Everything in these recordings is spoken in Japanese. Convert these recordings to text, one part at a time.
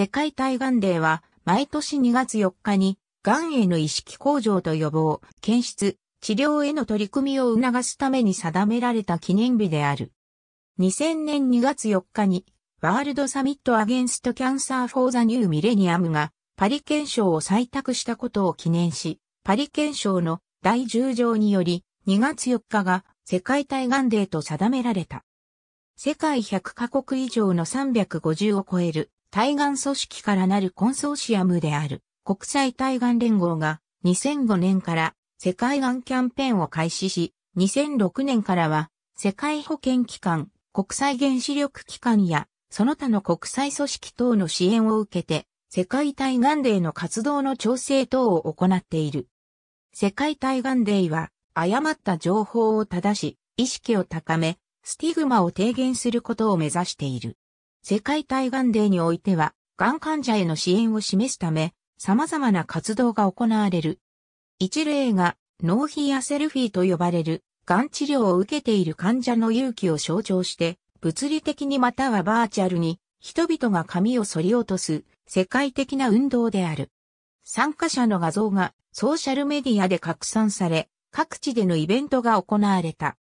世界対眼デーは、毎年2月4日に、がんへの意識向上と予防、検出、治療への取り組みを促すために定められた記念日である。2000年2月4日に、ワールドサミットアゲンストキャンサーフォーザニューミレニアムが、パリ憲章を採択したことを記念し、パリ憲章の第10条により、2月4日が世界対眼デーと定められた。世界100カ国以上の350を超える対岸組織からなるコンソーシアムである国際対岸連合が2005年から世界がんキャンペーンを開始し、2006年からは世界保健機関、国際原子力機関やその他の国際組織等の支援を受けて、世界対岸デーの活動の調整等を行っている。世界対岸デーは、誤った情報を正し、意識を高め、スティグマを低減することを目指している。世界対眼デーにおいては、がん患者への支援を示すため、様々な活動が行われる。一例が、ノーヒセルフィーと呼ばれる、がん治療を受けている患者の勇気を象徴して、物理的にまたはバーチャルに、人々が髪を反り落とす、世界的な運動である。参加者の画像が、ソーシャルメディアで拡散され、各地でのイベントが行われた。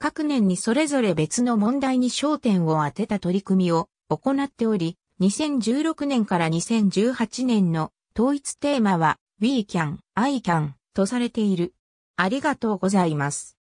各年にそれぞれ別の問題に焦点を当てた取り組みを行っており、2016年から2018年の統一テーマは We can, I can とされている。ありがとうございます。